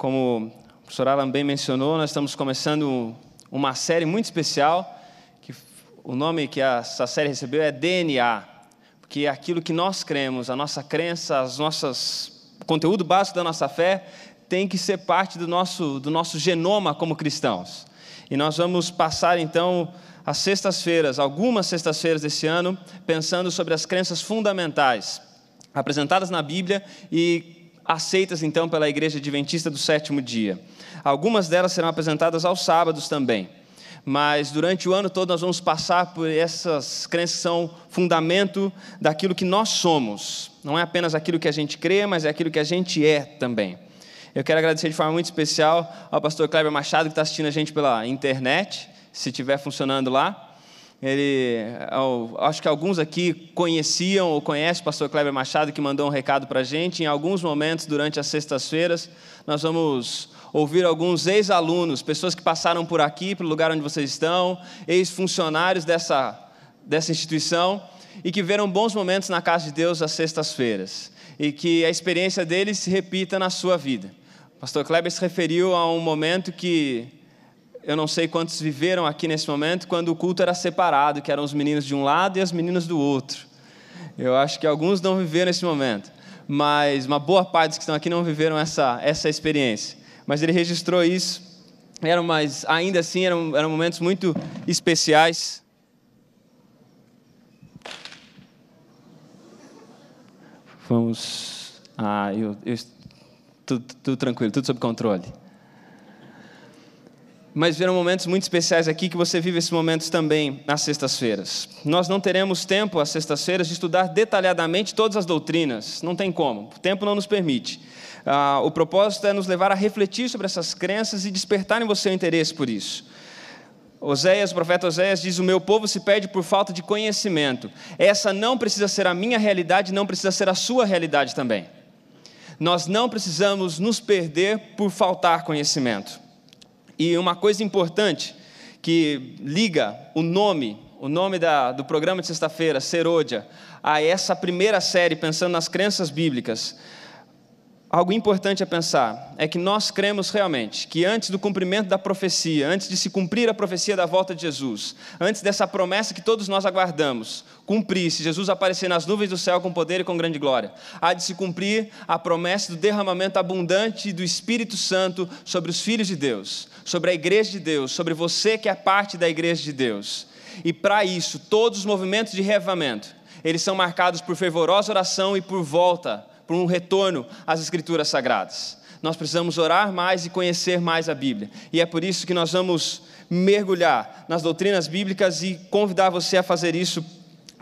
Como o professor Alan bem mencionou, nós estamos começando uma série muito especial, que o nome que essa série recebeu é DNA, porque é aquilo que nós cremos, a nossa crença, as nossas, o conteúdo básico da nossa fé, tem que ser parte do nosso, do nosso genoma como cristãos. E nós vamos passar então as sextas-feiras, algumas sextas-feiras desse ano, pensando sobre as crenças fundamentais apresentadas na Bíblia e aceitas então pela Igreja Adventista do sétimo dia. Algumas delas serão apresentadas aos sábados também. Mas durante o ano todo nós vamos passar por essas crenças que são fundamento daquilo que nós somos. Não é apenas aquilo que a gente crê, mas é aquilo que a gente é também. Eu quero agradecer de forma muito especial ao pastor Kleber Machado, que está assistindo a gente pela internet, se estiver funcionando lá. Ele, acho que alguns aqui conheciam ou conhecem o pastor Kleber Machado, que mandou um recado para a gente. Em alguns momentos, durante as sextas-feiras, nós vamos ouvir alguns ex-alunos, pessoas que passaram por aqui, pelo lugar onde vocês estão, ex-funcionários dessa, dessa instituição e que veram bons momentos na casa de Deus às sextas-feiras e que a experiência deles se repita na sua vida. O pastor Kleber se referiu a um momento que eu não sei quantos viveram aqui nesse momento, quando o culto era separado, que eram os meninos de um lado e as meninas do outro. Eu acho que alguns não viveram esse momento, mas uma boa parte dos que estão aqui não viveram essa, essa experiência. Mas ele registrou isso, eram, mas ainda assim eram, eram momentos muito especiais. Vamos. Ah, eu, eu tudo, tudo tranquilo, tudo sob controle mas vieram momentos muito especiais aqui que você vive esses momentos também nas sextas-feiras. Nós não teremos tempo às sextas-feiras de estudar detalhadamente todas as doutrinas, não tem como, o tempo não nos permite. Ah, o propósito é nos levar a refletir sobre essas crenças e despertar em você o interesse por isso. Oséias, o profeta Oséias diz: O meu povo se perde por falta de conhecimento. Essa não precisa ser a minha realidade, não precisa ser a sua realidade também. Nós não precisamos nos perder por faltar conhecimento. E uma coisa importante que liga o nome, o nome da, do programa de sexta-feira, Serodia, a essa primeira série, pensando nas crenças bíblicas, Algo importante a pensar é que nós cremos realmente que antes do cumprimento da profecia, antes de se cumprir a profecia da volta de Jesus, antes dessa promessa que todos nós aguardamos, cumprir-se, Jesus aparecer nas nuvens do céu com poder e com grande glória, há de se cumprir a promessa do derramamento abundante do Espírito Santo sobre os filhos de Deus, sobre a igreja de Deus, sobre você que é parte da igreja de Deus. E para isso, todos os movimentos de reavivamento, eles são marcados por fervorosa oração e por volta por um retorno às Escrituras Sagradas. Nós precisamos orar mais e conhecer mais a Bíblia. E é por isso que nós vamos mergulhar nas doutrinas bíblicas e convidar você a fazer isso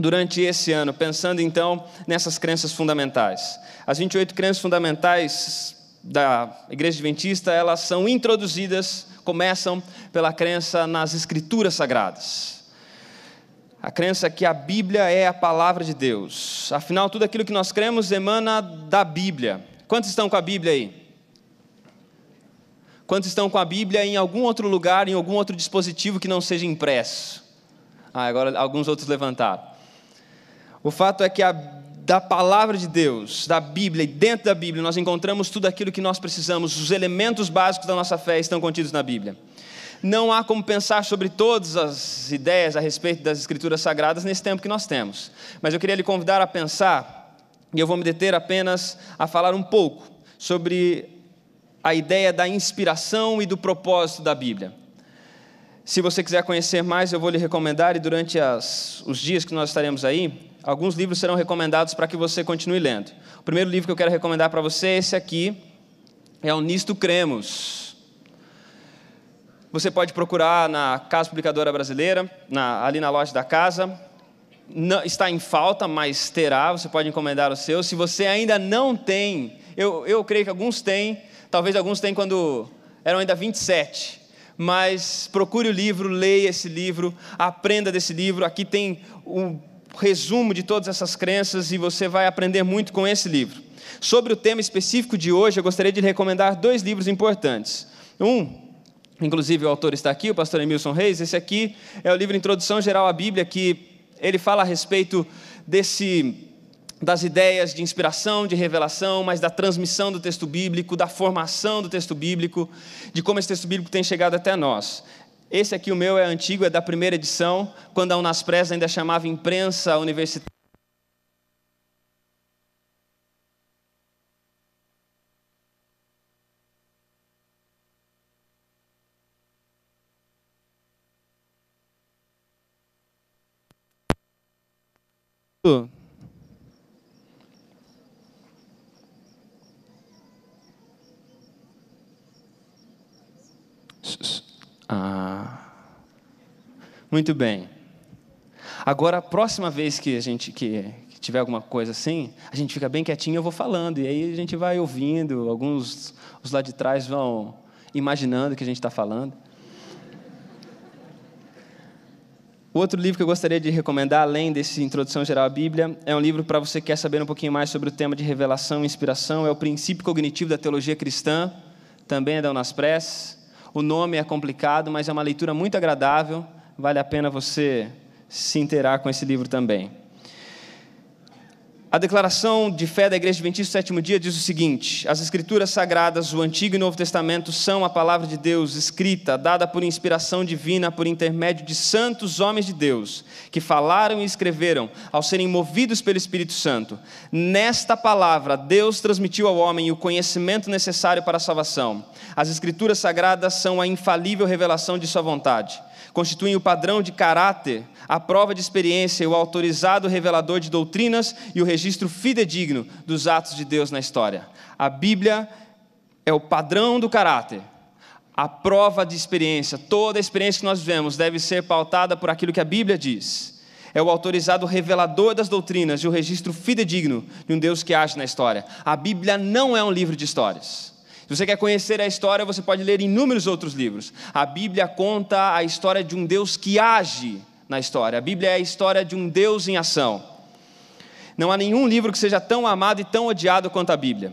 durante esse ano, pensando então nessas crenças fundamentais. As 28 crenças fundamentais da Igreja Adventista, elas são introduzidas, começam pela crença nas Escrituras Sagradas a crença é que a Bíblia é a palavra de Deus. Afinal, tudo aquilo que nós cremos emana da Bíblia. Quantos estão com a Bíblia aí? Quantos estão com a Bíblia em algum outro lugar, em algum outro dispositivo que não seja impresso? Ah, agora alguns outros levantaram. O fato é que a, da palavra de Deus, da Bíblia e dentro da Bíblia, nós encontramos tudo aquilo que nós precisamos, os elementos básicos da nossa fé estão contidos na Bíblia não há como pensar sobre todas as ideias a respeito das Escrituras Sagradas nesse tempo que nós temos. Mas eu queria lhe convidar a pensar, e eu vou me deter apenas a falar um pouco sobre a ideia da inspiração e do propósito da Bíblia. Se você quiser conhecer mais, eu vou lhe recomendar, e durante as, os dias que nós estaremos aí, alguns livros serão recomendados para que você continue lendo. O primeiro livro que eu quero recomendar para você é esse aqui, é o Nisto Cremos você pode procurar na Casa Publicadora Brasileira, na, ali na loja da casa. Não, está em falta, mas terá, você pode encomendar o seu. Se você ainda não tem, eu, eu creio que alguns têm, talvez alguns têm quando eram ainda 27. Mas procure o livro, leia esse livro, aprenda desse livro. Aqui tem o resumo de todas essas crenças e você vai aprender muito com esse livro. Sobre o tema específico de hoje, eu gostaria de recomendar dois livros importantes. Um Inclusive, o autor está aqui, o pastor Emilson Reis. Esse aqui é o livro Introdução Geral à Bíblia, que ele fala a respeito desse das ideias de inspiração, de revelação, mas da transmissão do texto bíblico, da formação do texto bíblico, de como esse texto bíblico tem chegado até nós. Esse aqui, o meu, é antigo, é da primeira edição, quando a Unaspres ainda chamava imprensa universitária. mundo. Ah. Muito bem. Agora, a próxima vez que a gente que, que, tiver alguma coisa assim, a gente fica bem quietinho, eu vou falando, e aí a gente vai ouvindo, alguns os lá de trás vão imaginando o que a gente está falando. O outro livro que eu gostaria de recomendar, além desse Introdução Geral à Bíblia, é um livro para você que quer saber um pouquinho mais sobre o tema de revelação e inspiração, é o Princípio Cognitivo da Teologia Cristã, também é da Press. O nome é complicado, mas é uma leitura muito agradável, vale a pena você se interar com esse livro também. A declaração de fé da Igreja Adventista do Sétimo Dia diz o seguinte: As Escrituras Sagradas, o Antigo e Novo Testamento, são a palavra de Deus escrita, dada por inspiração divina, por intermédio de santos homens de Deus, que falaram e escreveram ao serem movidos pelo Espírito Santo. Nesta palavra, Deus transmitiu ao homem o conhecimento necessário para a salvação. As Escrituras Sagradas são a infalível revelação de Sua vontade constituem o padrão de caráter, a prova de experiência, o autorizado revelador de doutrinas e o registro fidedigno dos atos de Deus na história. A Bíblia é o padrão do caráter, a prova de experiência. Toda a experiência que nós vivemos deve ser pautada por aquilo que a Bíblia diz. É o autorizado revelador das doutrinas e o registro fidedigno de um Deus que age na história. A Bíblia não é um livro de histórias. Se você quer conhecer a história, você pode ler inúmeros outros livros. A Bíblia conta a história de um Deus que age na história. A Bíblia é a história de um Deus em ação. Não há nenhum livro que seja tão amado e tão odiado quanto a Bíblia.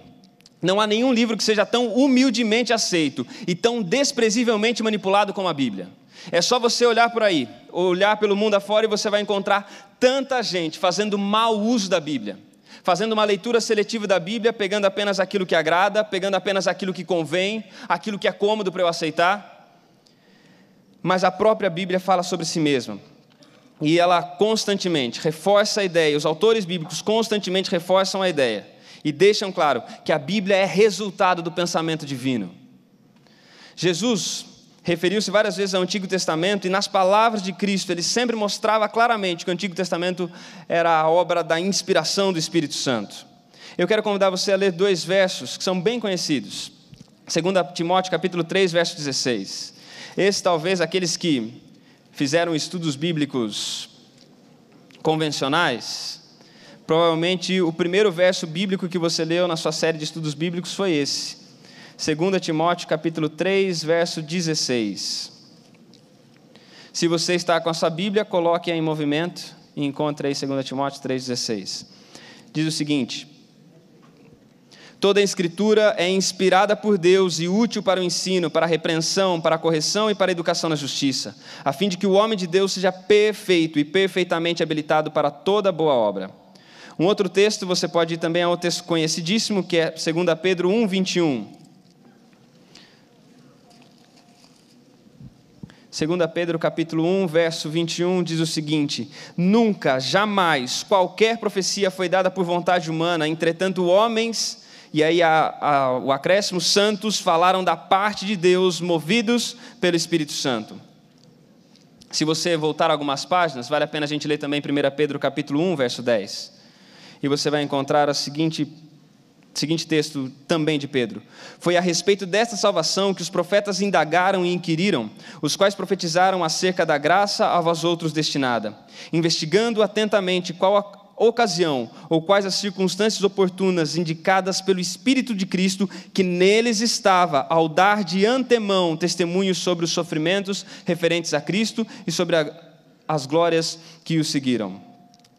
Não há nenhum livro que seja tão humildemente aceito e tão desprezivelmente manipulado como a Bíblia. É só você olhar por aí, olhar pelo mundo afora e você vai encontrar tanta gente fazendo mau uso da Bíblia fazendo uma leitura seletiva da Bíblia, pegando apenas aquilo que agrada, pegando apenas aquilo que convém, aquilo que é cômodo para eu aceitar. Mas a própria Bíblia fala sobre si mesma. E ela constantemente reforça a ideia, os autores bíblicos constantemente reforçam a ideia e deixam claro que a Bíblia é resultado do pensamento divino. Jesus, referiu-se várias vezes ao Antigo Testamento e nas palavras de Cristo ele sempre mostrava claramente que o Antigo Testamento era a obra da inspiração do Espírito Santo. Eu quero convidar você a ler dois versos que são bem conhecidos. 2 Timóteo capítulo 3, verso 16. Esse talvez aqueles que fizeram estudos bíblicos convencionais, provavelmente o primeiro verso bíblico que você leu na sua série de estudos bíblicos foi esse. 2 Timóteo capítulo 3, verso 16. Se você está com a sua Bíblia, coloque-a em movimento e encontre aí 2 Timóteo 3,16. Diz o seguinte: Toda a Escritura é inspirada por Deus e útil para o ensino, para a repreensão, para a correção e para a educação na justiça, a fim de que o homem de Deus seja perfeito e perfeitamente habilitado para toda boa obra. Um outro texto, você pode ir também a um texto conhecidíssimo, que é 2 Pedro 1, 21. 2 Pedro capítulo 1, verso 21 diz o seguinte: Nunca, jamais, qualquer profecia foi dada por vontade humana, entretanto homens, e aí a, a, o acréscimo, santos falaram da parte de Deus, movidos pelo Espírito Santo. Se você voltar algumas páginas, vale a pena a gente ler também 1 Pedro capítulo 1, verso 10. E você vai encontrar a seguinte Seguinte texto também de Pedro. Foi a respeito desta salvação que os profetas indagaram e inquiriram, os quais profetizaram acerca da graça a vós outros destinada, investigando atentamente qual a ocasião ou quais as circunstâncias oportunas indicadas pelo Espírito de Cristo que neles estava, ao dar de antemão testemunho sobre os sofrimentos referentes a Cristo e sobre a, as glórias que o seguiram.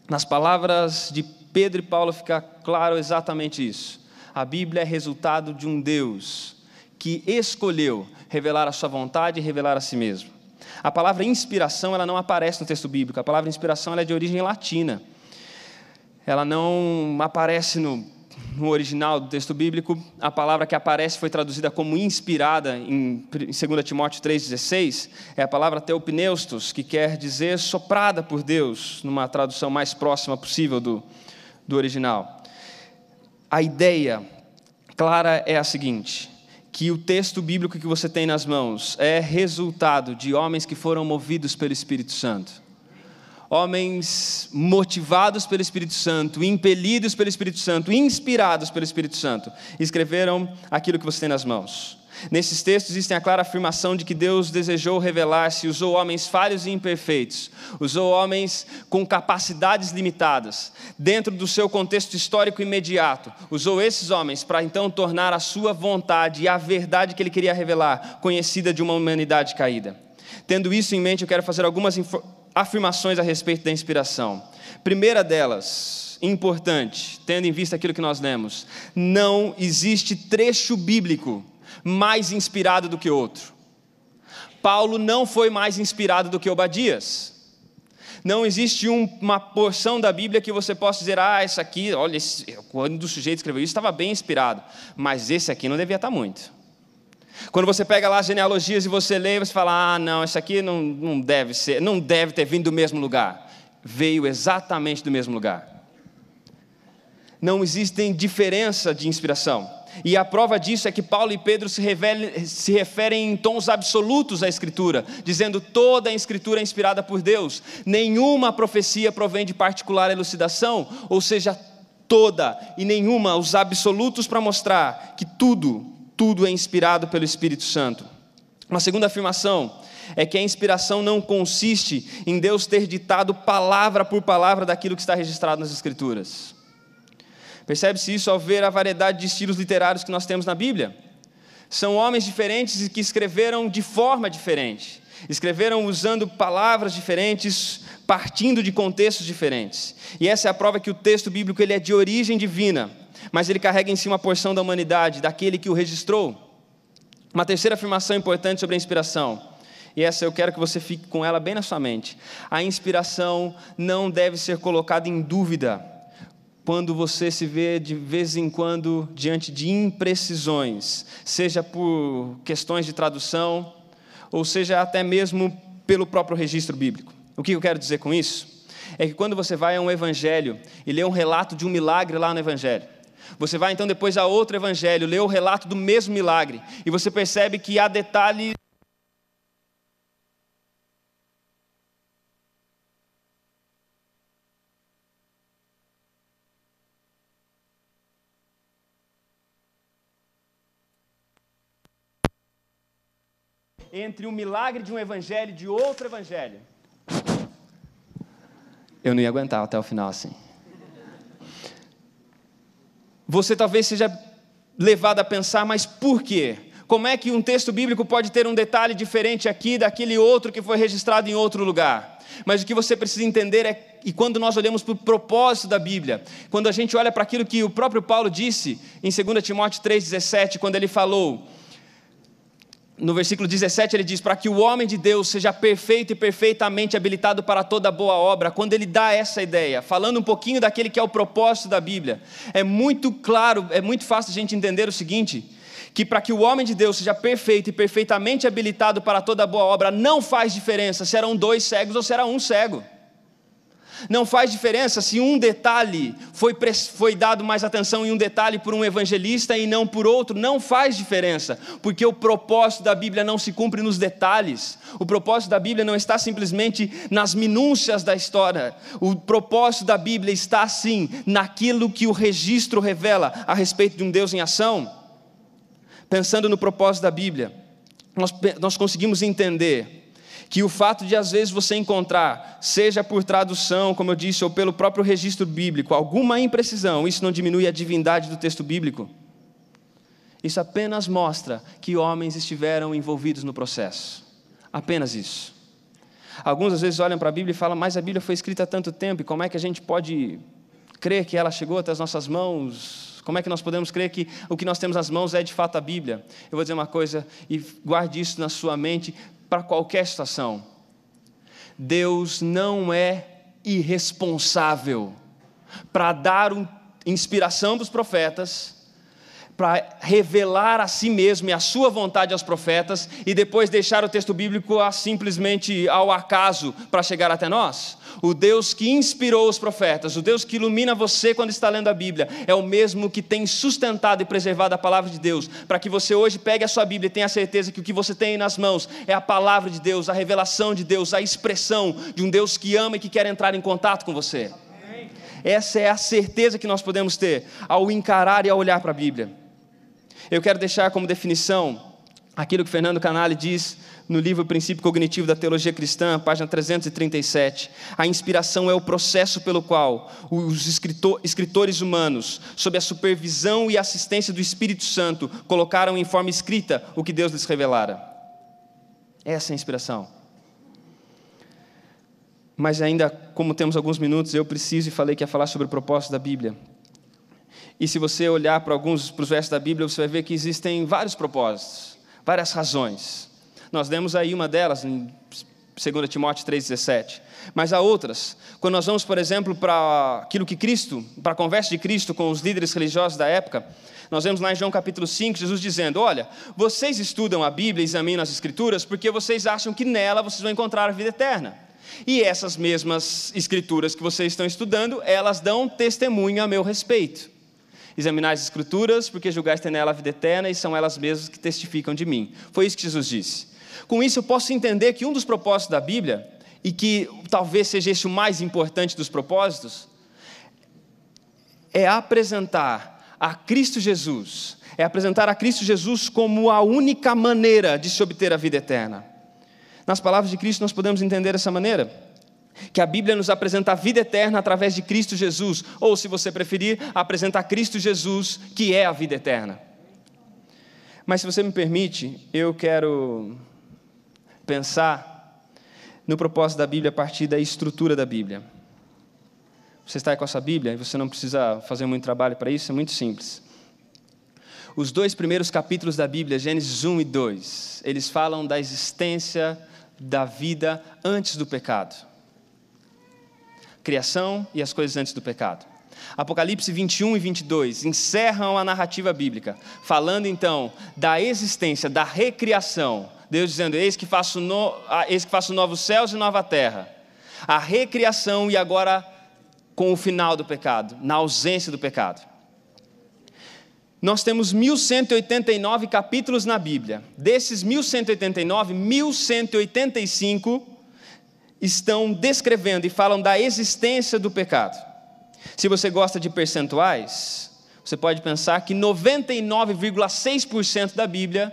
Nas palavras de Pedro e Paulo fica claro exatamente isso. A Bíblia é resultado de um Deus que escolheu revelar a sua vontade e revelar a si mesmo. A palavra inspiração ela não aparece no texto bíblico. A palavra inspiração ela é de origem latina. Ela não aparece no, no original do texto bíblico. A palavra que aparece foi traduzida como inspirada em 2 Timóteo 3,16. É a palavra teopneustos, que quer dizer soprada por Deus, numa tradução mais próxima possível do, do original a ideia clara é a seguinte: que o texto bíblico que você tem nas mãos é resultado de homens que foram movidos pelo Espírito Santo. Homens motivados pelo Espírito Santo, impelidos pelo Espírito Santo, inspirados pelo Espírito Santo, escreveram aquilo que você tem nas mãos. Nesses textos existem a clara afirmação de que Deus desejou revelar-se, usou homens falhos e imperfeitos, usou homens com capacidades limitadas, dentro do seu contexto histórico imediato, usou esses homens para então tornar a sua vontade e a verdade que ele queria revelar conhecida de uma humanidade caída. Tendo isso em mente, eu quero fazer algumas afirmações a respeito da inspiração. Primeira delas, importante, tendo em vista aquilo que nós lemos, não existe trecho bíblico mais inspirado do que outro. Paulo não foi mais inspirado do que Obadias. Não existe uma porção da Bíblia que você possa dizer, ah, esse aqui, olha, esse, quando o sujeito escreveu isso, estava bem inspirado, mas esse aqui não devia estar muito. Quando você pega lá as genealogias e você lê, você fala, ah, não, isso aqui não, não deve ser, não deve ter vindo do mesmo lugar. Veio exatamente do mesmo lugar. Não existem diferença de inspiração e a prova disso é que Paulo e Pedro se, se referem em tons absolutos à Escritura, dizendo toda a Escritura é inspirada por Deus, nenhuma profecia provém de particular elucidação, ou seja, toda e nenhuma, os absolutos para mostrar que tudo, tudo é inspirado pelo Espírito Santo. Uma segunda afirmação é que a inspiração não consiste em Deus ter ditado palavra por palavra daquilo que está registrado nas Escrituras. Percebe-se isso ao ver a variedade de estilos literários que nós temos na Bíblia. São homens diferentes e que escreveram de forma diferente. Escreveram usando palavras diferentes, partindo de contextos diferentes. E essa é a prova que o texto bíblico ele é de origem divina, mas ele carrega em si uma porção da humanidade, daquele que o registrou. Uma terceira afirmação importante sobre a inspiração, e essa eu quero que você fique com ela bem na sua mente: a inspiração não deve ser colocada em dúvida quando você se vê de vez em quando diante de imprecisões, seja por questões de tradução, ou seja até mesmo pelo próprio registro bíblico. O que eu quero dizer com isso? É que quando você vai a um evangelho e lê um relato de um milagre lá no evangelho, você vai então depois a outro evangelho, lê o relato do mesmo milagre, e você percebe que há detalhes entre um milagre de um evangelho e de outro evangelho? Eu não ia aguentar até o final assim. Você talvez seja levado a pensar, mas por quê? Como é que um texto bíblico pode ter um detalhe diferente aqui daquele outro que foi registrado em outro lugar? Mas o que você precisa entender é, e quando nós olhamos para o propósito da Bíblia, quando a gente olha para aquilo que o próprio Paulo disse em 2 Timóteo 3,17, quando ele falou: no versículo 17 ele diz: Para que o homem de Deus seja perfeito e perfeitamente habilitado para toda boa obra. Quando ele dá essa ideia, falando um pouquinho daquele que é o propósito da Bíblia, é muito claro, é muito fácil a gente entender o seguinte: que para que o homem de Deus seja perfeito e perfeitamente habilitado para toda boa obra, não faz diferença se eram dois cegos ou se era um cego. Não faz diferença se um detalhe foi, foi dado mais atenção em um detalhe por um evangelista e não por outro, não faz diferença, porque o propósito da Bíblia não se cumpre nos detalhes, o propósito da Bíblia não está simplesmente nas minúcias da história, o propósito da Bíblia está sim naquilo que o registro revela a respeito de um Deus em ação. Pensando no propósito da Bíblia, nós, nós conseguimos entender que o fato de às vezes você encontrar, seja por tradução, como eu disse, ou pelo próprio registro bíblico, alguma imprecisão, isso não diminui a divindade do texto bíblico? Isso apenas mostra que homens estiveram envolvidos no processo. Apenas isso. Alguns às vezes olham para a Bíblia e falam, mas a Bíblia foi escrita há tanto tempo, e como é que a gente pode crer que ela chegou até as nossas mãos? Como é que nós podemos crer que o que nós temos nas mãos é de fato a Bíblia? Eu vou dizer uma coisa e guarde isso na sua mente para qualquer situação. Deus não é irresponsável para dar um, inspiração para os profetas para revelar a si mesmo e a sua vontade aos profetas e depois deixar o texto bíblico a, simplesmente ao acaso para chegar até nós? O Deus que inspirou os profetas, o Deus que ilumina você quando está lendo a Bíblia, é o mesmo que tem sustentado e preservado a palavra de Deus, para que você hoje pegue a sua Bíblia e tenha certeza que o que você tem nas mãos é a palavra de Deus, a revelação de Deus, a expressão de um Deus que ama e que quer entrar em contato com você. Essa é a certeza que nós podemos ter ao encarar e ao olhar para a Bíblia. Eu quero deixar como definição aquilo que Fernando Canale diz no livro Princípio Cognitivo da Teologia Cristã, página 337. A inspiração é o processo pelo qual os escritores humanos, sob a supervisão e assistência do Espírito Santo, colocaram em forma escrita o que Deus lhes revelara. Essa é a inspiração. Mas ainda, como temos alguns minutos, eu preciso e falei que ia falar sobre o propósito da Bíblia. E se você olhar para alguns para os versos da Bíblia, você vai ver que existem vários propósitos, várias razões. Nós demos aí uma delas em 2 Timóteo 3,17. Mas há outras. Quando nós vamos, por exemplo, para aquilo que Cristo, para a conversa de Cristo com os líderes religiosos da época, nós vemos lá em João capítulo 5, Jesus dizendo: Olha, vocês estudam a Bíblia, examinam as Escrituras, porque vocês acham que nela vocês vão encontrar a vida eterna. E essas mesmas Escrituras que vocês estão estudando, elas dão testemunho a meu respeito examinais as Escrituras, porque julgais ter nela a vida eterna, e são elas mesmas que testificam de mim. Foi isso que Jesus disse. Com isso, eu posso entender que um dos propósitos da Bíblia, e que talvez seja esse o mais importante dos propósitos, é apresentar a Cristo Jesus, é apresentar a Cristo Jesus como a única maneira de se obter a vida eterna. Nas palavras de Cristo, nós podemos entender dessa maneira que a Bíblia nos apresenta a vida eterna através de Cristo Jesus, ou se você preferir, apresenta Cristo Jesus, que é a vida eterna. Mas se você me permite, eu quero pensar no propósito da Bíblia a partir da estrutura da Bíblia. Você está aí com a sua Bíblia e você não precisa fazer muito trabalho para isso, é muito simples. Os dois primeiros capítulos da Bíblia, Gênesis 1 e 2, eles falam da existência da vida antes do pecado criação e as coisas antes do pecado. Apocalipse 21 e 22 encerram a narrativa bíblica, falando então da existência, da recriação. Deus dizendo: Eis que faço, no... Eis que faço novos céus e nova terra. A recriação e agora com o final do pecado, na ausência do pecado. Nós temos 1189 capítulos na Bíblia. Desses 1189, 1185 estão descrevendo e falam da existência do pecado. Se você gosta de percentuais, você pode pensar que 99,6% da Bíblia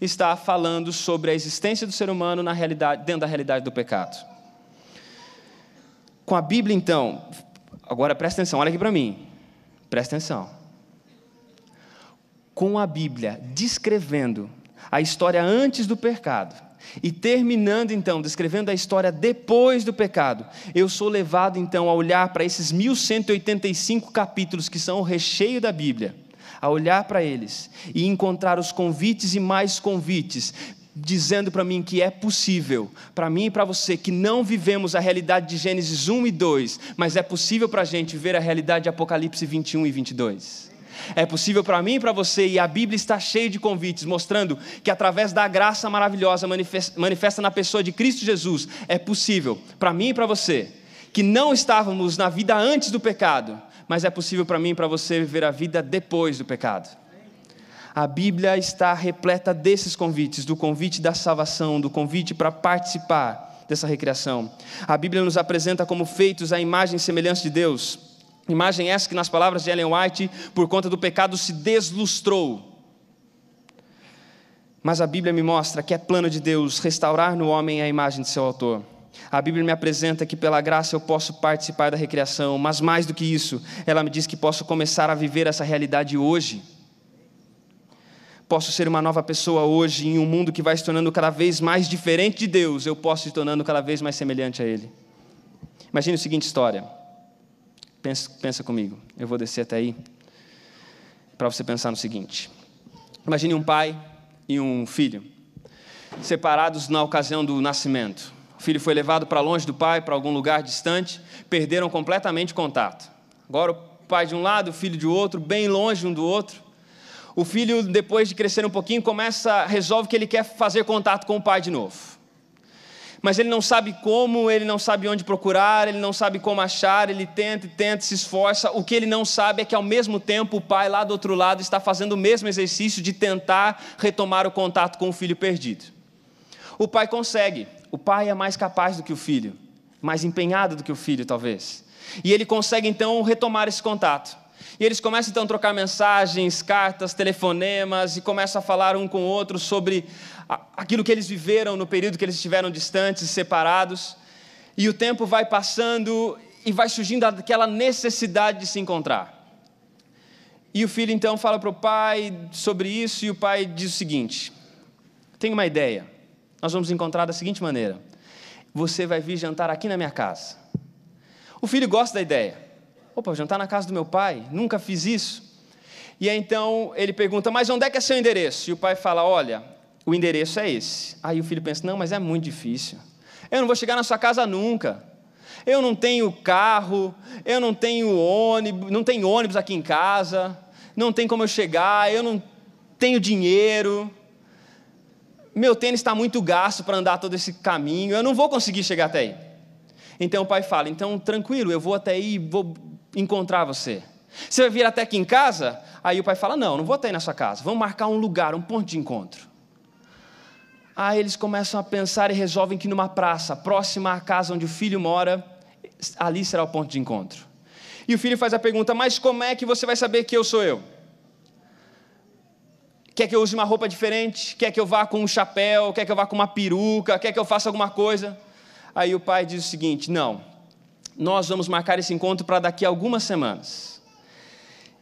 está falando sobre a existência do ser humano na realidade, dentro da realidade do pecado. Com a Bíblia, então, agora presta atenção, olha aqui para mim, presta atenção. Com a Bíblia descrevendo a história antes do pecado, e terminando então, descrevendo a história depois do pecado, eu sou levado então a olhar para esses 1185 capítulos que são o recheio da Bíblia, a olhar para eles e encontrar os convites e mais convites, dizendo para mim que é possível, para mim e para você, que não vivemos a realidade de Gênesis 1 e 2, mas é possível para a gente ver a realidade de Apocalipse 21 e 22. É possível para mim e para você, e a Bíblia está cheia de convites mostrando que através da graça maravilhosa manifesta na pessoa de Cristo Jesus, é possível para mim e para você, que não estávamos na vida antes do pecado, mas é possível para mim e para você viver a vida depois do pecado. A Bíblia está repleta desses convites, do convite da salvação, do convite para participar dessa recreação. A Bíblia nos apresenta como feitos à imagem e semelhança de Deus. Imagem essa que, nas palavras de Ellen White, por conta do pecado se deslustrou. Mas a Bíblia me mostra que é plano de Deus restaurar no homem a imagem de seu autor. A Bíblia me apresenta que pela graça eu posso participar da recriação, mas mais do que isso, ela me diz que posso começar a viver essa realidade hoje. Posso ser uma nova pessoa hoje, em um mundo que vai se tornando cada vez mais diferente de Deus, eu posso se tornando cada vez mais semelhante a Ele. Imagine a seguinte história. Pensa, pensa comigo. Eu vou descer até aí para você pensar no seguinte. Imagine um pai e um filho separados na ocasião do nascimento. O filho foi levado para longe do pai, para algum lugar distante, perderam completamente contato. Agora o pai de um lado, o filho de outro, bem longe um do outro. O filho, depois de crescer um pouquinho, começa, resolve que ele quer fazer contato com o pai de novo mas ele não sabe como, ele não sabe onde procurar, ele não sabe como achar, ele tenta e tenta, se esforça. O que ele não sabe é que ao mesmo tempo o pai lá do outro lado está fazendo o mesmo exercício de tentar retomar o contato com o filho perdido. O pai consegue, o pai é mais capaz do que o filho, mais empenhado do que o filho, talvez. E ele consegue então retomar esse contato. E eles começam então a trocar mensagens, cartas, telefonemas e começam a falar um com o outro sobre aquilo que eles viveram no período que eles estiveram distantes, separados. E o tempo vai passando e vai surgindo aquela necessidade de se encontrar. E o filho então fala para o pai sobre isso, e o pai diz o seguinte: Tenho uma ideia. Nós vamos encontrar da seguinte maneira: Você vai vir jantar aqui na minha casa. O filho gosta da ideia. Opa, jantar na casa do meu pai? Nunca fiz isso. E aí, então ele pergunta: Mas onde é que é seu endereço? E o pai fala: Olha, o endereço é esse. Aí o filho pensa: não, mas é muito difícil. Eu não vou chegar na sua casa nunca. Eu não tenho carro, eu não tenho ônibus, não tem ônibus aqui em casa, não tem como eu chegar, eu não tenho dinheiro. Meu tênis está muito gasto para andar todo esse caminho, eu não vou conseguir chegar até aí. Então o pai fala: então tranquilo, eu vou até aí e vou encontrar você. Você vai vir até aqui em casa? Aí o pai fala: não, não vou até aí na sua casa, vamos marcar um lugar, um ponto de encontro. Aí ah, eles começam a pensar e resolvem que numa praça próxima à casa onde o filho mora, ali será o ponto de encontro. E o filho faz a pergunta: Mas como é que você vai saber que eu sou eu? Quer que eu use uma roupa diferente? Quer que eu vá com um chapéu? Quer que eu vá com uma peruca? Quer que eu faça alguma coisa? Aí o pai diz o seguinte: Não, nós vamos marcar esse encontro para daqui a algumas semanas.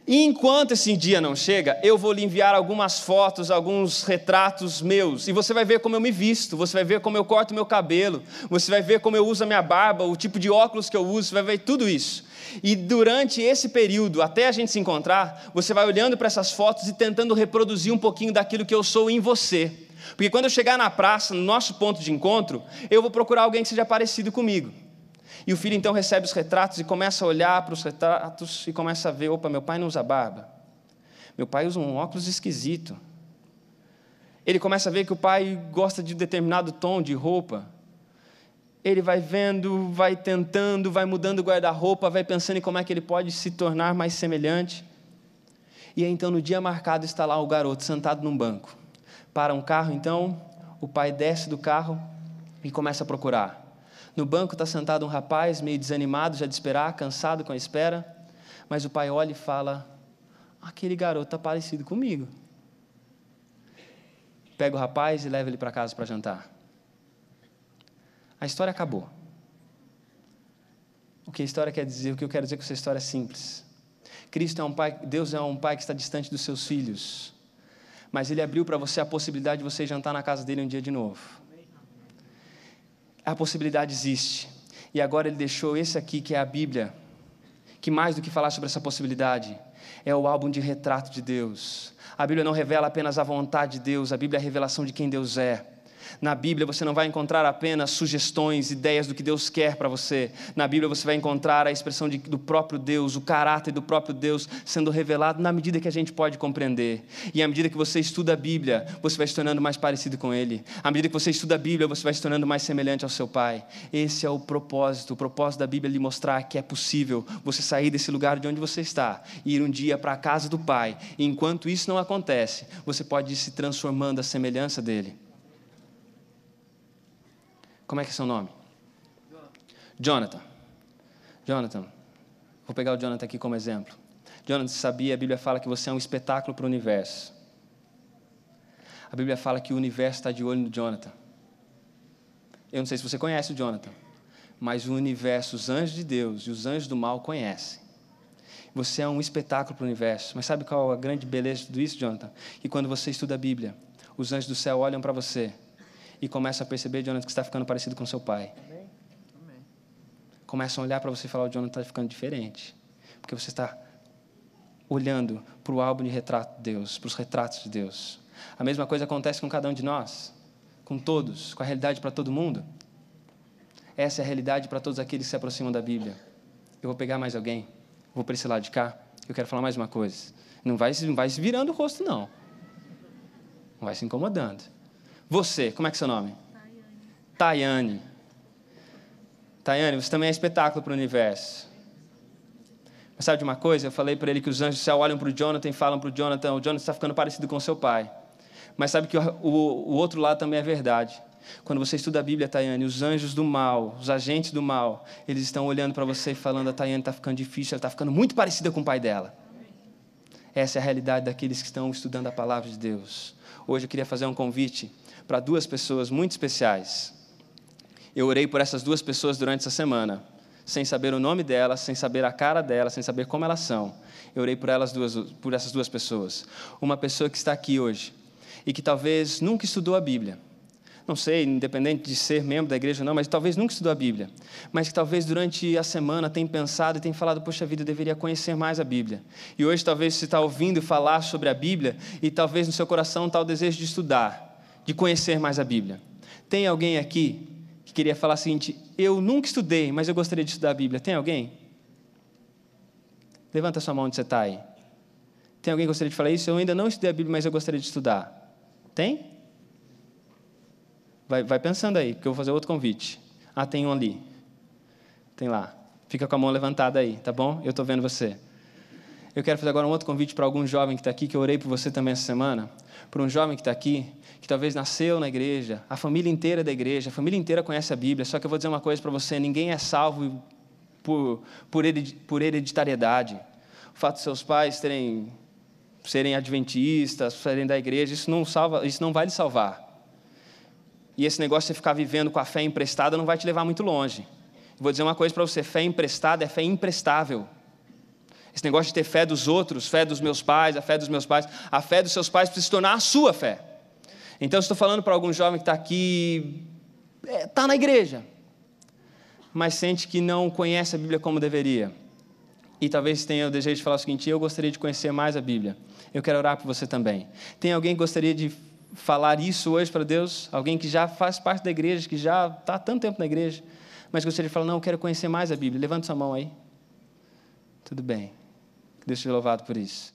E enquanto esse dia não chega, eu vou lhe enviar algumas fotos, alguns retratos meus. E você vai ver como eu me visto, você vai ver como eu corto meu cabelo, você vai ver como eu uso a minha barba, o tipo de óculos que eu uso, você vai ver tudo isso. E durante esse período, até a gente se encontrar, você vai olhando para essas fotos e tentando reproduzir um pouquinho daquilo que eu sou em você. Porque quando eu chegar na praça, no nosso ponto de encontro, eu vou procurar alguém que seja parecido comigo. E o filho então recebe os retratos e começa a olhar para os retratos e começa a ver: opa, meu pai não usa barba. Meu pai usa um óculos esquisito. Ele começa a ver que o pai gosta de determinado tom de roupa. Ele vai vendo, vai tentando, vai mudando o guarda-roupa, vai pensando em como é que ele pode se tornar mais semelhante. E aí, então, no dia marcado, está lá o garoto sentado num banco. Para um carro, então, o pai desce do carro e começa a procurar. No banco está sentado um rapaz, meio desanimado, já de esperar, cansado com a espera. Mas o pai olha e fala: Aquele garoto está parecido comigo. Pega o rapaz e leva ele para casa para jantar. A história acabou. O que a história quer dizer, o que eu quero dizer com essa história é simples. Cristo é um pai, Deus é um pai que está distante dos seus filhos. Mas ele abriu para você a possibilidade de você jantar na casa dele um dia de novo a possibilidade existe. E agora ele deixou esse aqui, que é a Bíblia, que mais do que falar sobre essa possibilidade, é o álbum de retrato de Deus. A Bíblia não revela apenas a vontade de Deus, a Bíblia é a revelação de quem Deus é. Na Bíblia você não vai encontrar apenas sugestões, ideias do que Deus quer para você. Na Bíblia você vai encontrar a expressão de, do próprio Deus, o caráter do próprio Deus sendo revelado na medida que a gente pode compreender. E à medida que você estuda a Bíblia, você vai se tornando mais parecido com Ele. À medida que você estuda a Bíblia, você vai se tornando mais semelhante ao seu Pai. Esse é o propósito. O propósito da Bíblia é lhe mostrar que é possível você sair desse lugar de onde você está e ir um dia para a casa do Pai. E enquanto isso não acontece, você pode ir se transformando à semelhança dele. Como é que é seu nome? Jonathan. Jonathan. Vou pegar o Jonathan aqui como exemplo. Jonathan sabia, a Bíblia fala que você é um espetáculo para o universo. A Bíblia fala que o universo está de olho no Jonathan. Eu não sei se você conhece o Jonathan, mas o universo, os anjos de Deus e os anjos do mal conhecem. Você é um espetáculo para o universo. Mas sabe qual é a grande beleza de tudo isso, Jonathan? Que quando você estuda a Bíblia, os anjos do céu olham para você e começa a perceber, Jonathan, que está ficando parecido com seu pai. Começam a olhar para você e falar: o Jonathan está ficando diferente. Porque você está olhando para o álbum de retrato de Deus, para os retratos de Deus. A mesma coisa acontece com cada um de nós, com todos, com a realidade para todo mundo. Essa é a realidade para todos aqueles que se aproximam da Bíblia. Eu vou pegar mais alguém, vou para esse lado de cá, eu quero falar mais uma coisa. Não vai, não vai se virando o rosto, não. Não vai se incomodando. Você, como é que é seu nome? Tayane. Tayane, você também é espetáculo para o universo. Mas sabe de uma coisa? Eu falei para ele que os anjos do céu olham para o Jonathan e falam para o Jonathan: o Jonathan está ficando parecido com seu pai. Mas sabe que o, o, o outro lado também é verdade. Quando você estuda a Bíblia, Tayane, os anjos do mal, os agentes do mal, eles estão olhando para você e falando: a Tayane está ficando difícil, ela está ficando muito parecida com o pai dela. Essa é a realidade daqueles que estão estudando a palavra de Deus. Hoje eu queria fazer um convite para duas pessoas muito especiais. Eu orei por essas duas pessoas durante essa semana, sem saber o nome delas, sem saber a cara delas, sem saber como elas são. Eu orei por elas duas, por essas duas pessoas. Uma pessoa que está aqui hoje e que talvez nunca estudou a Bíblia. Não sei, independente de ser membro da igreja ou não, mas talvez nunca estudou a Bíblia. Mas que talvez durante a semana tenha pensado e tenha falado, poxa vida, eu deveria conhecer mais a Bíblia. E hoje talvez você está ouvindo falar sobre a Bíblia e talvez no seu coração está o desejo de estudar de conhecer mais a Bíblia. Tem alguém aqui que queria falar o seguinte: eu nunca estudei, mas eu gostaria de estudar a Bíblia. Tem alguém? Levanta sua mão onde você está aí. Tem alguém que gostaria de falar isso? Eu ainda não estudei a Bíblia, mas eu gostaria de estudar. Tem? Vai, vai pensando aí, porque eu vou fazer outro convite. Ah, tem um ali. Tem lá. Fica com a mão levantada aí, tá bom? Eu estou vendo você. Eu quero fazer agora um outro convite para algum jovem que está aqui, que eu orei por você também essa semana. Para um jovem que está aqui, que talvez nasceu na igreja, a família inteira da igreja, a família inteira conhece a Bíblia, só que eu vou dizer uma coisa para você: ninguém é salvo por, por hereditariedade. O fato de seus pais terem, serem adventistas, serem da igreja, isso não, salva, isso não vai lhe salvar. E esse negócio de ficar vivendo com a fé emprestada não vai te levar muito longe. Vou dizer uma coisa para você: fé emprestada é fé imprestável. Esse negócio de ter fé dos outros, fé dos meus pais, a fé dos meus pais, a fé dos seus pais precisa se tornar a sua fé. Então, estou falando para algum jovem que está aqui, está é, tá na igreja, mas sente que não conhece a Bíblia como deveria. E talvez tenha o desejo de falar o seguinte: eu gostaria de conhecer mais a Bíblia. Eu quero orar por você também. Tem alguém que gostaria de falar isso hoje para Deus? Alguém que já faz parte da igreja, que já está há tanto tempo na igreja, mas gostaria de falar: não, eu quero conhecer mais a Bíblia. Levanta sua mão aí. Tudo bem. Deus seja louvado por isso.